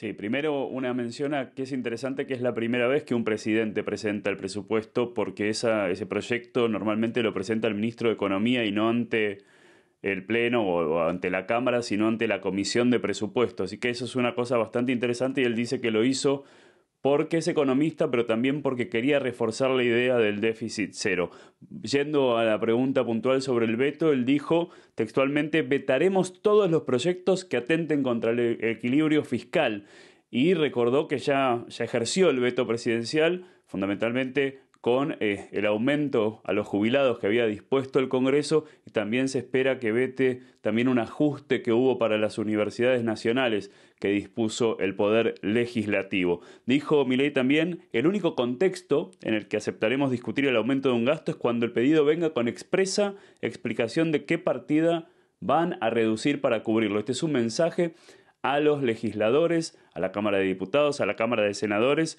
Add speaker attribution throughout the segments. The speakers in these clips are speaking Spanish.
Speaker 1: Sí, primero una mención que es interesante que es la primera vez que un presidente presenta el presupuesto porque esa, ese proyecto normalmente lo presenta el ministro de Economía y no ante el Pleno o, ante la Cámara, sino ante la Comisión de Presupuestos. Así que eso es una cosa bastante interesante y él dice que lo hizo porque es economista, pero también porque quería reforzar la idea del déficit cero. Yendo a la pregunta puntual sobre el veto, él dijo textualmente, vetaremos todos los proyectos que atenten contra el equilibrio fiscal y recordó que ya, ya ejerció el veto presidencial, fundamentalmente con eh, el aumento a los jubilados que había dispuesto el Congreso y también se espera que vete también un ajuste que hubo para las universidades nacionales que dispuso el Poder Legislativo. Dijo Milei también, el único contexto en el que aceptaremos discutir el aumento de un gasto es cuando el pedido venga con expresa explicación de qué partida van a reducir para cubrirlo. Este es un mensaje a los legisladores, a la Cámara de Diputados, a la Cámara de Senadores,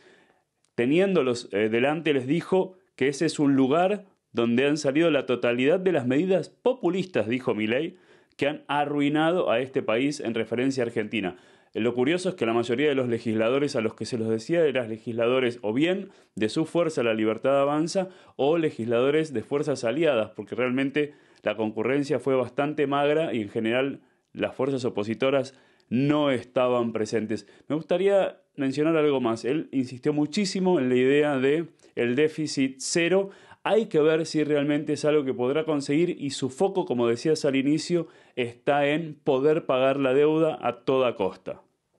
Speaker 1: teniéndolos eh, delante, les dijo que ese es un lugar donde han salido la totalidad de las medidas populistas, dijo Milei, que han arruinado a este país en referencia a Argentina. Eh, lo curioso es que la mayoría de los legisladores a los que se los decía eran legisladores o bien de su fuerza La Libertad Avanza o legisladores de fuerzas aliadas, porque realmente la concurrencia fue bastante magra y en general las fuerzas opositoras no estaban presentes. Me gustaría mencionar algo más. Él insistió muchísimo en la idea de el déficit cero. Hay que ver si realmente es algo que podrá conseguir y su foco, como decías al inicio, está en poder pagar la deuda a toda costa.